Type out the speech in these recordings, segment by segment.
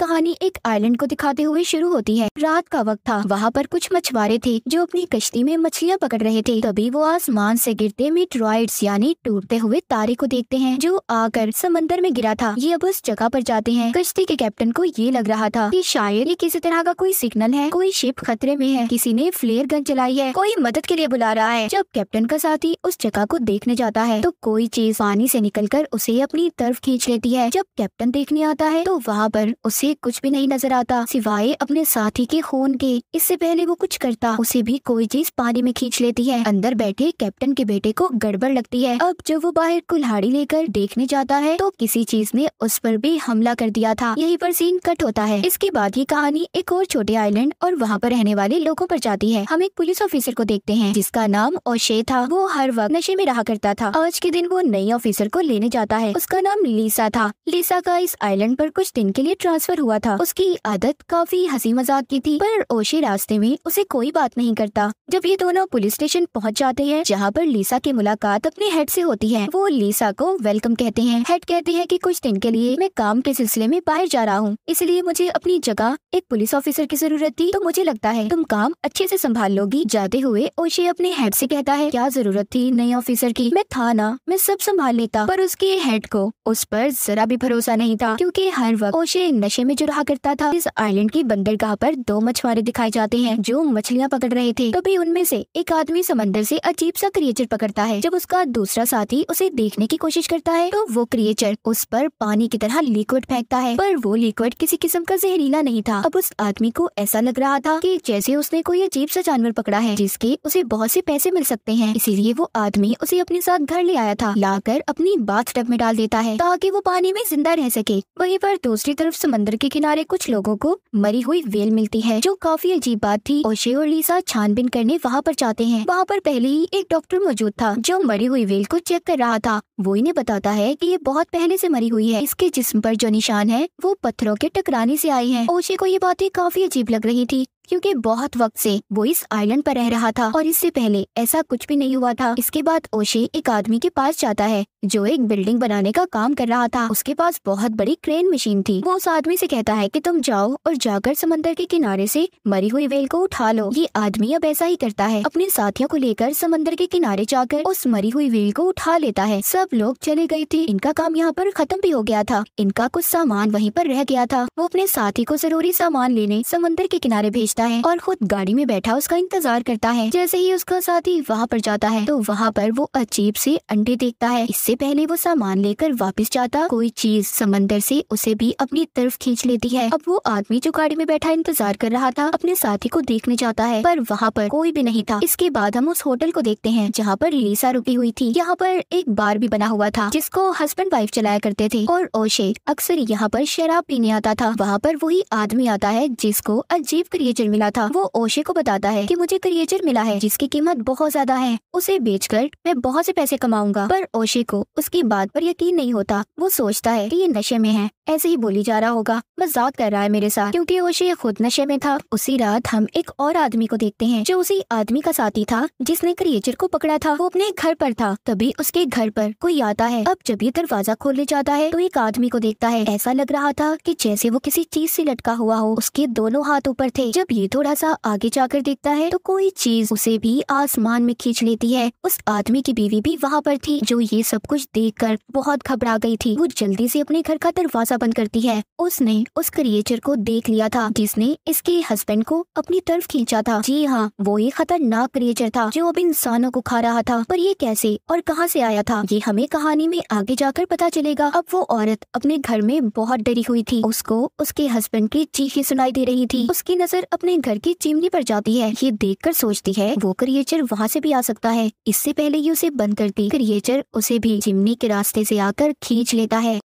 कहानी एक आइलैंड को दिखाते हुए शुरू होती है रात का वक्त था वहाँ पर कुछ मछुआरे थे जो अपनी कश्ती में मछलियाँ पकड़ रहे थे तभी वो आसमान से गिरते मिट्रॉइड यानी टूटते हुए तारे को देखते हैं जो आकर समंदर में गिरा था ये अब उस जगह पर जाते हैं कश्ती के कैप्टन को ये लग रहा था की शायद ये किसी तरह का कोई सिग्नल है कोई शिप खतरे में है किसी ने फ्लेयर गन चलाई है कोई मदद के लिए बुला रहा है जब कैप्टन का साथी उस जगह को देखने जाता है तो कोई चीज पानी ऐसी निकल उसे अपनी तरफ खींच लेती है जब कैप्टन देखने आता है तो वहाँ पर उसे उसे कुछ भी नहीं नजर आता सिवाय अपने साथी के खून के इससे पहले वो कुछ करता उसे भी कोई चीज पानी में खींच लेती है अंदर बैठे कैप्टन के बेटे को गड़बड़ लगती है अब जब वो बाहर कुल्हाड़ी लेकर देखने जाता है तो किसी चीज ने उस पर भी हमला कर दिया था यही पर सीन कट होता है इसके बाद ये कहानी एक और छोटे आइलैंड और वहाँ पर रहने वाले लोगों पर जाती है हम एक पुलिस ऑफिसर को देखते हैं जिसका नाम ओशे था वो हर वक्त नशे में रहा करता था आज के दिन वो नई ऑफिसर को लेने जाता है उसका नाम लीसा था लीसा का इस आइलैंड पर कुछ दिन के लिए ट्रांसफर हुआ था उसकी आदत काफी हंसी मजाक की थी पर ओशी रास्ते में उसे कोई बात नहीं करता जब ये दोनों पुलिस स्टेशन पहुंच जाते हैं जहाँ पर लीसा की मुलाकात अपने हेड से होती है वो लीसा को वेलकम कहते हैं हेड कहते हैं कि कुछ दिन के लिए मैं काम के सिलसिले में बाहर जा रहा हूँ इसलिए मुझे अपनी जगह एक पुलिस ऑफिसर की जरूरत थी तो मुझे लगता है तुम काम अच्छे से संभाल लोगी जाते हुए ओशी अपने हेड से कहता है क्या जरूरत थी नए ऑफिसर की मैं था ना मैं सब संभाल लेता पर उसके हेड को उस पर जरा भी भरोसा नहीं था क्योंकि हर वक्त ओशे नशे में जो रहा करता था इस आइलैंड की बंदरगाह पर दो मछुआरे दिखाए जाते हैं जो मछलियां पकड़ रहे थे तभी उनमें से एक आदमी समंदर से अजीब सा क्रिएचर पकड़ता है जब उसका दूसरा साथी उसे देखने की कोशिश करता है तो वो क्रिएचर उस पर पानी की तरह लिक्विड फेंकता है पर वो लिक्विड किसी किस्म का जहरीला नहीं था अब उस आदमी को ऐसा लग रहा था की जैसे उसने कोई अजीब सा जानवर पकड़ा है जिसके उसे बहुत से पैसे मिल सकते हैं इसीलिए वो आदमी उसे अपने साथ घर ले आया था ला अपनी बाथ में डाल देता है ताकि वो पानी में जिंदा रह सके वही पर दूसरी तरफ समंदर के किनारे कुछ लोगों को मरी हुई वेल मिलती है जो काफी अजीब बात थी ओशे और लीसा छानबीन करने वहाँ पर जाते हैं वहाँ पर पहले ही एक डॉक्टर मौजूद था जो मरी हुई वेल को चेक कर रहा था वो इन्हें बताता है कि ये बहुत पहले से मरी हुई है इसके जिस्म पर जो निशान है वो पत्थरों के टकराने से आई है ओशे को ये बातें काफी अजीब लग रही थी क्योंकि बहुत वक्त से वो इस आइलैंड पर रह रहा था और इससे पहले ऐसा कुछ भी नहीं हुआ था इसके बाद ओशे एक आदमी के पास जाता है जो एक बिल्डिंग बनाने का काम कर रहा था उसके पास बहुत बड़ी क्रेन मशीन थी वो उस आदमी से कहता है कि तुम जाओ और जाकर समंदर के किनारे से मरी हुई वेल को उठा लो ये आदमी अब ऐसा ही करता है अपने साथियों को लेकर समंदर के किनारे जाकर उस मरी हुई वेल को उठा लेता है सब लोग चले गए थे इनका काम यहाँ पर खत्म भी हो गया था इनका कुछ सामान वहीं पर रह गया था वो अपने साथी को जरूरी सामान लेने समंदर के किनारे भेजता पहुंचता है और खुद गाड़ी में बैठा उसका इंतजार करता है जैसे ही उसका साथी वहाँ पर जाता है तो वहाँ पर वो अजीब से अंडे देखता है इससे पहले वो सामान लेकर वापस जाता कोई चीज समंदर से उसे भी अपनी तरफ खींच लेती है अब वो आदमी जो गाड़ी में बैठा इंतजार कर रहा था अपने साथी को देखने जाता है पर वहाँ पर कोई भी नहीं था इसके बाद हम उस होटल को देखते हैं जहाँ पर लीसा रुकी हुई थी यहाँ पर एक बार भी बना हुआ था जिसको हस्बैंड वाइफ चलाया करते थे और ओशे अक्सर यहाँ पर शराब पीने आता था वहाँ पर वही आदमी आता है जिसको अजीब क्रिएचर मिला था वो ओशे को बताता है कि मुझे क्रिएचर मिला है जिसकी कीमत बहुत ज्यादा है उसे बेचकर मैं बहुत से पैसे कमाऊंगा पर ओशे को उसकी बात पर यकीन नहीं होता वो सोचता है कि ये नशे में है ऐसे ही बोली जा रहा होगा मजाक कर रहा है मेरे साथ क्योंकि ओशे खुद नशे में था उसी रात हम एक और आदमी को देखते हैं जो उसी आदमी का साथी था जिसने क्रिएचर को पकड़ा था वो अपने घर पर था तभी उसके घर पर कोई आता है अब जब ये दरवाजा खोलने जाता है तो एक आदमी को देखता है ऐसा लग रहा था कि जैसे वो किसी चीज से लटका हुआ हो उसके दोनों हाथ ऊपर थे जब ये थोड़ा सा आगे जाकर देखता है तो कोई चीज उसे भी आसमान में खींच लेती है उस आदमी की बीवी भी वहाँ पर थी जो ये सब कुछ देख कर बहुत घबरा गयी थी वो जल्दी ऐसी अपने घर का दरवाजा बंद करती है उसने उस क्रिएचर को देख लिया था जिसने इसके हस्बैंड को अपनी तरफ खींचा था जी हाँ वो एक खतरनाक क्रिएचर था जो अब इंसानों को खा रहा था पर ये कैसे और कहाँ से आया था ये हमें कहानी में आगे जाकर पता चलेगा अब वो औरत अपने घर में बहुत डरी हुई थी उसको उसके हस्बैंड की चीखें सुनाई दे रही थी उसकी नजर अब अपने घर की चिमनी पर जाती है ये देखकर सोचती है वो क्रिएचर वहाँ से भी आ सकता है इससे पहले ही उसे बंद करती क्रिएचर उसे भी चिमनी के रास्ते से आकर खींच लेता है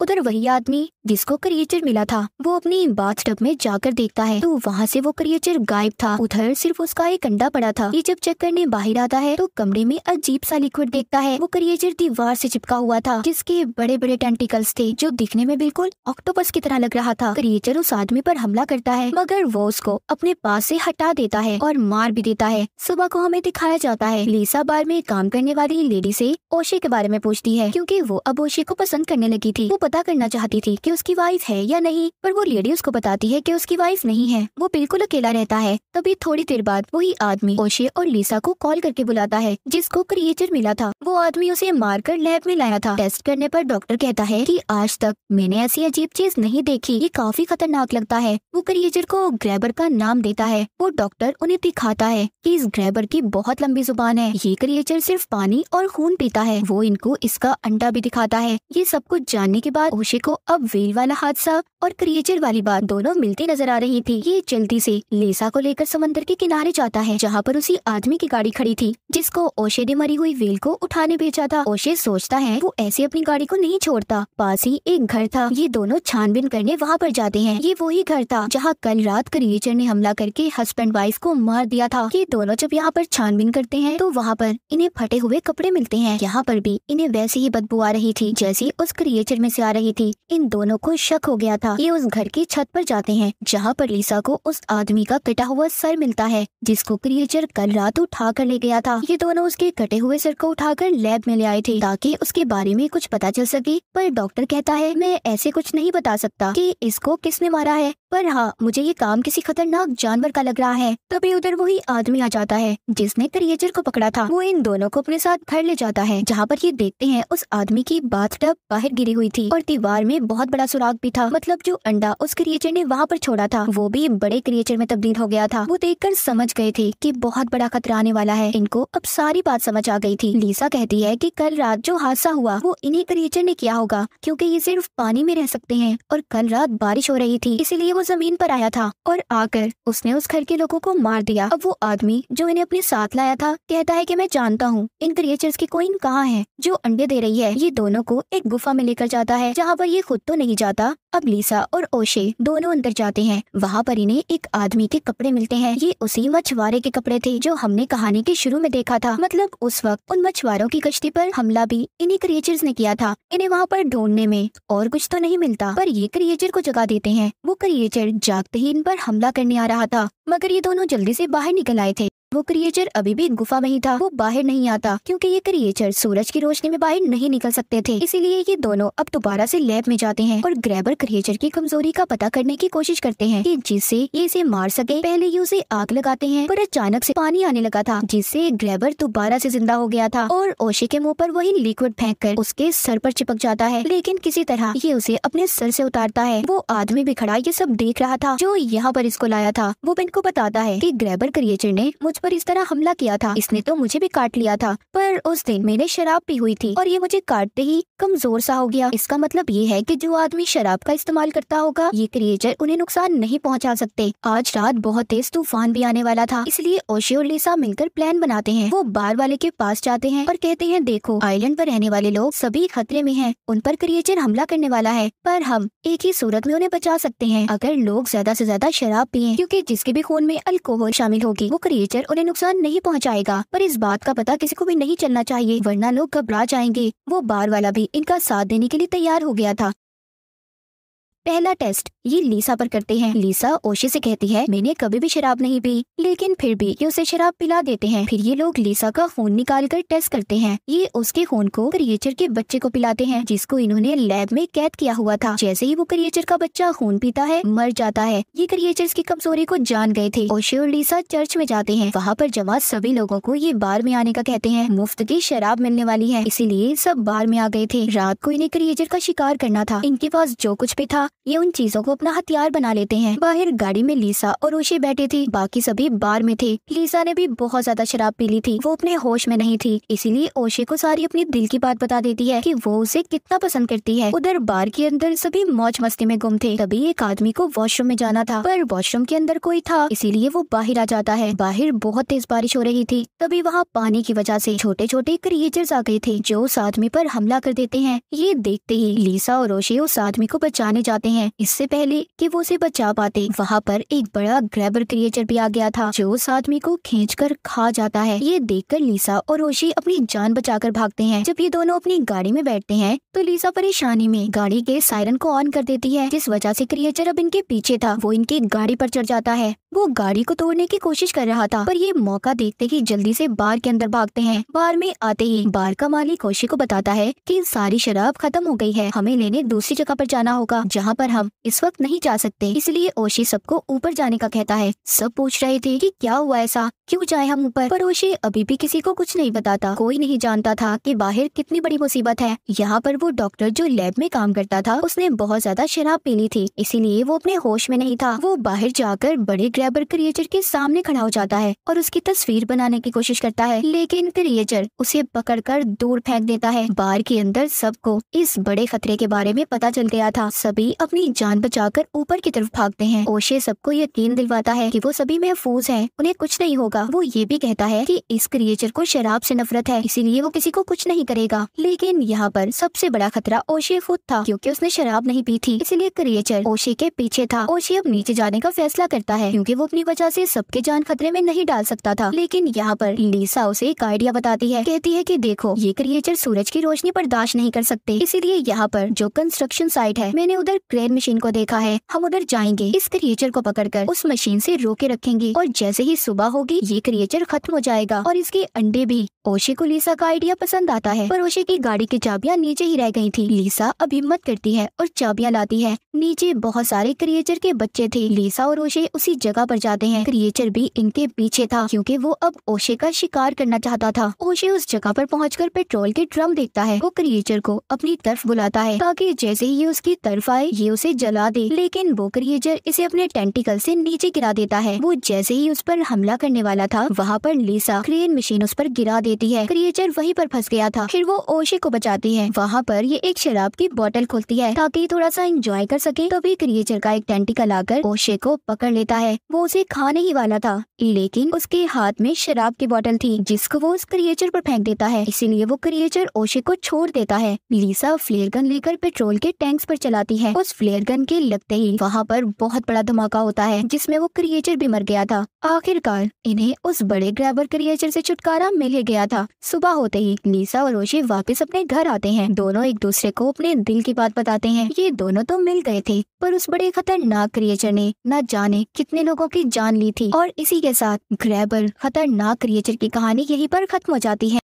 उधर वही आदमी जिसको क्रिएचर मिला था वो अपनी टब में जाकर देखता है तो वहाँ से वो क्रिएचर गायब था उधर सिर्फ उसका एक अंडा पड़ा था ये जब चेक करने बाहर आता है तो कमरे में अजीब सा लिक्विड देखता है वो क्रिएचर दीवार से चिपका हुआ था जिसके बड़े बड़े टेंटिकल्स थे जो दिखने में बिल्कुल ऑक्टोपस की तरह लग रहा था क्रिएचर उस आदमी पर हमला करता है मगर वो उसको अपने पास से हटा देता है और मार भी देता है सुबह को हमें दिखाया जाता है लीसा बार में काम करने वाली लेडी से ओशे के बारे में पूछती है क्योंकि वो अब ओशे को पसंद करने लगी थी वो पता करना चाहती थी कि उसकी वाइफ है या नहीं पर वो लेडी उसको बताती है कि उसकी वाइफ नहीं है वो बिल्कुल अकेला रहता है तभी थोड़ी देर बाद वही आदमी ओशे और लीसा को कॉल करके बुलाता है जिसको क्रिएटर मिला था वो आदमी उसे मारकर लैब में लाया था टेस्ट करने पर डॉक्टर कहता है की आज तक मैंने ऐसी अजीब चीज नहीं देखी ये काफी खतरनाक लगता है वो क्रिएटर को ग्रैबर का नाम देता है वो डॉक्टर उन्हें दिखाता है की इस ग्रैबर की बहुत लंबी जुबान है ये क्रिएटर सिर्फ पानी और खून पीता है वो इनको इसका अंडा भी दिखाता है ये सब कुछ जानने के बाद बाद ओशे को अब वेल वाला हादसा और क्रिएचर वाली बात दोनों मिलती नजर आ रही थी ये जल्दी से लेसा को लेकर समंदर के किनारे जाता है जहाँ पर उसी आदमी की गाड़ी खड़ी थी जिसको ओशे ने मरी हुई वेल को उठाने भेजा था ओशे सोचता है वो ऐसे अपनी गाड़ी को नहीं छोड़ता पास ही एक घर था ये दोनों छानबीन करने वहाँ पर जाते हैं ये वही घर था जहाँ कल रात क्रिएचर ने हमला करके हस्बैंड वाइफ को मार दिया था ये दोनों जब यहाँ पर छानबीन करते हैं तो वहाँ पर इन्हें फटे हुए कपड़े मिलते हैं यहाँ पर भी इन्हें वैसे ही बदबू आ रही थी जैसी उस क्रिएचर में से जा रही थी इन दोनों को शक हो गया था ये उस घर की छत पर जाते हैं जहाँ पर लीसा को उस आदमी का कटा हुआ सर मिलता है जिसको क्रिएचर कल रात उठा कर ले गया था ये दोनों उसके कटे हुए सर को उठाकर लैब में ले आए थे ताकि उसके बारे में कुछ पता चल सके पर डॉक्टर कहता है मैं ऐसे कुछ नहीं बता सकता कि इसको किसने मारा है पर हाँ मुझे ये काम किसी खतरनाक जानवर का लग रहा है तभी उधर वही आदमी आ जाता है जिसने क्रिएचर को पकड़ा था वो इन दोनों को अपने साथ घर ले जाता है जहाँ पर ये देखते हैं उस आदमी की बाथ बाहर गिरी हुई थी और दीवार में बहुत बड़ा सुराग भी था मतलब जो अंडा उस क्रिएचर ने वहाँ पर छोड़ा था वो भी बड़े क्रिएचर में तब्दील हो गया था वो देखकर समझ गए थे कि बहुत बड़ा खतरा आने वाला है इनको अब सारी बात समझ आ गई थी लीसा कहती है कि कल रात जो हादसा हुआ वो इन्हीं क्रिएचर ने किया होगा क्योंकि ये सिर्फ पानी में रह सकते हैं और कल रात बारिश हो रही थी इसीलिए वो जमीन पर आया था और आकर उसने उस घर के लोगों को मार दिया अब वो आदमी जो इन्हें अपने साथ लाया था कहता है की मैं जानता हूँ इन क्रिएचर्स की कोइन कहाँ है जो अंडे दे रही है ये दोनों को एक गुफा में लेकर जाता है है जहाँ पर ये खुद तो नहीं जाता अब लीसा और ओशे दोनों अंदर जाते हैं वहाँ पर इन्हें एक आदमी के कपड़े मिलते हैं ये उसी मछुआरे के कपड़े थे जो हमने कहानी के शुरू में देखा था मतलब उस वक्त उन मछुआरों की कश्ती पर हमला भी इन्हीं क्रिएचर्स ने किया था इन्हें वहाँ पर ढूंढने में और कुछ तो नहीं मिलता पर ये क्रिएचर को जगा देते हैं वो क्रिएचर जागते ही इन पर हमला करने आ रहा था मगर ये दोनों जल्दी से बाहर निकल आए थे वो क्रिएचर अभी भी गुफा में ही था वो बाहर नहीं आता क्योंकि ये क्रिएचर सूरज की रोशनी में बाहर नहीं निकल सकते थे इसीलिए ये दोनों अब दोबारा से लैब में जाते हैं और ग्रैबर क्रिएचर की कमजोरी का पता करने की कोशिश करते हैं कि जिससे ये इसे मार सके पहले ये उसे आग लगाते हैं पर अचानक से पानी आने लगा था जिससे ग्रैबर दोबारा से जिंदा हो गया था और ओशे के मुँह पर वही लिक्विड फेंक कर उसके सर पर चिपक जाता है लेकिन किसी तरह ये उसे अपने सर से उतारता है वो आदमी भी खड़ा ये सब देख रहा था जो यहाँ पर इसको लाया था वो बिन को बताता है की ग्रैबर क्रिएचर ने मुझे मुझ पर इस तरह हमला किया था इसने तो मुझे भी काट लिया था पर उस दिन मैंने शराब पी हुई थी और ये मुझे काटते ही कमजोर सा हो गया इसका मतलब ये है की जो आदमी शराब का इस्तेमाल करता होगा ये क्रिएचर उन्हें नुकसान नहीं पहुँचा सकते आज रात बहुत तेज तूफान भी आने वाला था इसलिए ओशी और लिसा मिलकर प्लान बनाते हैं वो बार वाले के पास जाते हैं और कहते हैं देखो आईलैंड पर रहने वाले लोग सभी खतरे में हैं उन पर क्रिएचर हमला करने वाला है पर हम एक ही सूरत में उन्हें बचा सकते हैं अगर लोग ज्यादा से ज्यादा शराब पिए क्योंकि जिसके भी खून में अल्कोहल शामिल होगी वो क्रिएचर उन्हें नुकसान नहीं पहुंचाएगा पर इस बात का पता किसी को भी नहीं चलना चाहिए वरना लोग घबरा जाएंगे वो बार वाला भी इनका साथ देने के लिए तैयार हो गया था पहला टेस्ट ये लीसा पर करते हैं लीसा ओशी से कहती है मैंने कभी भी शराब नहीं पी लेकिन फिर भी ये उसे शराब पिला देते हैं फिर ये लोग लीसा का खून निकाल कर टेस्ट करते हैं ये उसके खून को क्रिएचर के बच्चे को पिलाते हैं जिसको इन्होंने लैब में कैद किया हुआ था जैसे ही वो क्रिएचर का बच्चा खून पीता है मर जाता है ये क्रिएचर की कमजोरी को जान गए थे ओशी और लीसा चर्च में जाते हैं वहाँ पर जमा सभी लोगो को ये बार में आने का कहते हैं मुफ्त की शराब मिलने वाली है इसीलिए सब बार में आ गए थे रात को इन्हें क्रिएचर का शिकार करना था इनके पास जो कुछ भी था ये उन चीजों को अपना हथियार बना लेते हैं बाहर गाड़ी में लीसा और ओशी बैठी थी बाकी सभी बार में थे लीसा ने भी बहुत ज्यादा शराब पी ली थी वो अपने होश में नहीं थी इसीलिए ओशे को सारी अपनी दिल की बात बता देती है कि वो उसे कितना पसंद करती है उधर बार के अंदर सभी मौज मस्ती में गुम थे तभी एक आदमी को वॉशरूम में जाना था पर वॉशरूम के अंदर कोई था इसीलिए वो बाहर आ जाता है बाहर बहुत तेज बारिश हो रही थी तभी वहाँ पानी की वजह से छोटे छोटे क्रिएचर्स आ गए थे जो उस आदमी पर हमला कर देते हैं ये देखते ही लीसा और ओशे उस आदमी को बचाने जाते हैं इससे पहले पहले कि वो उसे बचा पाते वहाँ पर एक बड़ा ग्रेबर क्रिएचर भी आ गया था जो उस आदमी को खींच कर खा जाता है ये देख कर लीसा और रोशी अपनी जान बचा कर भागते हैं जब ये दोनों अपनी गाड़ी में बैठते हैं तो लीसा परेशानी में गाड़ी के सायरन को ऑन कर देती है जिस वजह से क्रिएचर अब इनके पीछे था वो इनकी गाड़ी पर चढ़ जाता है वो गाड़ी को तोड़ने की कोशिश कर रहा था पर ये मौका देखते ही जल्दी से बार के अंदर भागते हैं बार में आते ही बार का मालिक कोशी को बताता है कि सारी शराब खत्म हो गई है हमें लेने दूसरी जगह पर जाना होगा जहाँ पर हम इस वक्त वक्त नहीं जा सकते इसलिए ओशी सबको ऊपर जाने का कहता है सब पूछ रहे थे कि क्या हुआ ऐसा क्यों जाए हम ऊपर पर ओशी अभी भी किसी को कुछ नहीं बताता कोई नहीं जानता था कि बाहर कितनी बड़ी मुसीबत है यहाँ पर वो डॉक्टर जो लैब में काम करता था उसने बहुत ज्यादा शराब पीनी थी इसीलिए वो अपने होश में नहीं था वो बाहर जाकर बड़े ग्रैबर क्रिएटर के सामने खड़ा हो जाता है और उसकी तस्वीर बनाने की कोशिश करता है लेकिन क्रिएटर उसे कर दूर फेंक देता है बार के अंदर सबको इस बड़े खतरे के बारे में पता चल गया था सभी अपनी जान बचा जाकर ऊपर की तरफ भागते हैं ओशे सबको यकीन दिलवाता है कि वो सभी महफूज हैं उन्हें कुछ नहीं होगा वो ये भी कहता है कि इस क्रिएचर को शराब से नफरत है इसीलिए वो किसी को कुछ नहीं करेगा लेकिन यहाँ पर सबसे बड़ा खतरा ओशे खुद था क्योंकि उसने शराब नहीं पी थी इसीलिए क्रिएचर ओशे के पीछे था ओशे अब नीचे जाने का फैसला करता है क्योंकि वो अपनी वजह से सबके जान खतरे में नहीं डाल सकता था लेकिन यहाँ पर लीसा उसे एक आइडिया बताती है कहती है कि देखो ये क्रिएचर सूरज की रोशनी बर्दाश्त नहीं कर सकते इसीलिए यहाँ पर जो कंस्ट्रक्शन साइट है मैंने उधर क्रेन मशीन को देखा लिखा है हम उधर जाएंगे इस क्रिएचर को पकड़कर उस मशीन से रोके रखेंगे और जैसे ही सुबह होगी ये क्रिएचर खत्म हो जाएगा और इसके अंडे भी ओशे को लीसा का आइडिया पसंद आता है पर ओशे की गाड़ी की चाबियां नीचे ही रह गई थी लीसा अब हिम्मत करती है और चाबियां लाती है नीचे बहुत सारे क्रिएचर के बच्चे थे लीसा और ओशे उसी जगह पर जाते हैं क्रिएचर भी इनके पीछे था क्योंकि वो अब ओशे का शिकार करना चाहता था ओशे उस जगह पर पहुंचकर पेट्रोल के ड्रम देखता है वो क्रिएचर को अपनी तरफ बुलाता है ताकि जैसे ही ये उसकी तरफ आए ये उसे जला दे दे लेकिन वो क्रिएचर इसे अपने टेंटिकल से नीचे गिरा देता है वो जैसे ही उस पर हमला करने वाला था वहाँ पर लीसा क्रेन मशीन उस पर गिरा देती है क्रिएचर वहीं पर फंस गया था फिर वो ओशे को बचाती है वहाँ पर ये एक शराब की बोतल खोलती है ताकि थोड़ा सा इंजॉय कर सके तभी क्रिएचर का एक टेंटिकल आकर ओशे को पकड़ लेता है वो उसे खाने ही वाला था लेकिन उसके हाथ में शराब की बोतल थी जिसको वो उस क्रिएचर पर फेंक देता है इसीलिए वो क्रिएचर ओशे को छोड़ देता है लीसा फ्लेयर गन लेकर पेट्रोल के टैंक्स पर चलाती है उस फ्लेयर गन के लगते ही वहाँ पर बहुत बड़ा धमाका होता है जिसमें वो क्रिएचर भी मर गया था आखिरकार इन्हें उस बड़े ग्रैबर क्रिएचर से छुटकारा मिल ही गया था सुबह होते ही लीसा और रोशी वापस अपने घर आते हैं दोनों एक दूसरे को अपने दिल की बात बताते हैं ये दोनों तो मिल गए थे पर उस बड़े खतरनाक क्रिएचर ने न जाने कितने लोगों की जान ली थी और इसी के साथ ग्रैबर खतरनाक क्रिएचर की कहानी यही पर खत्म हो जाती है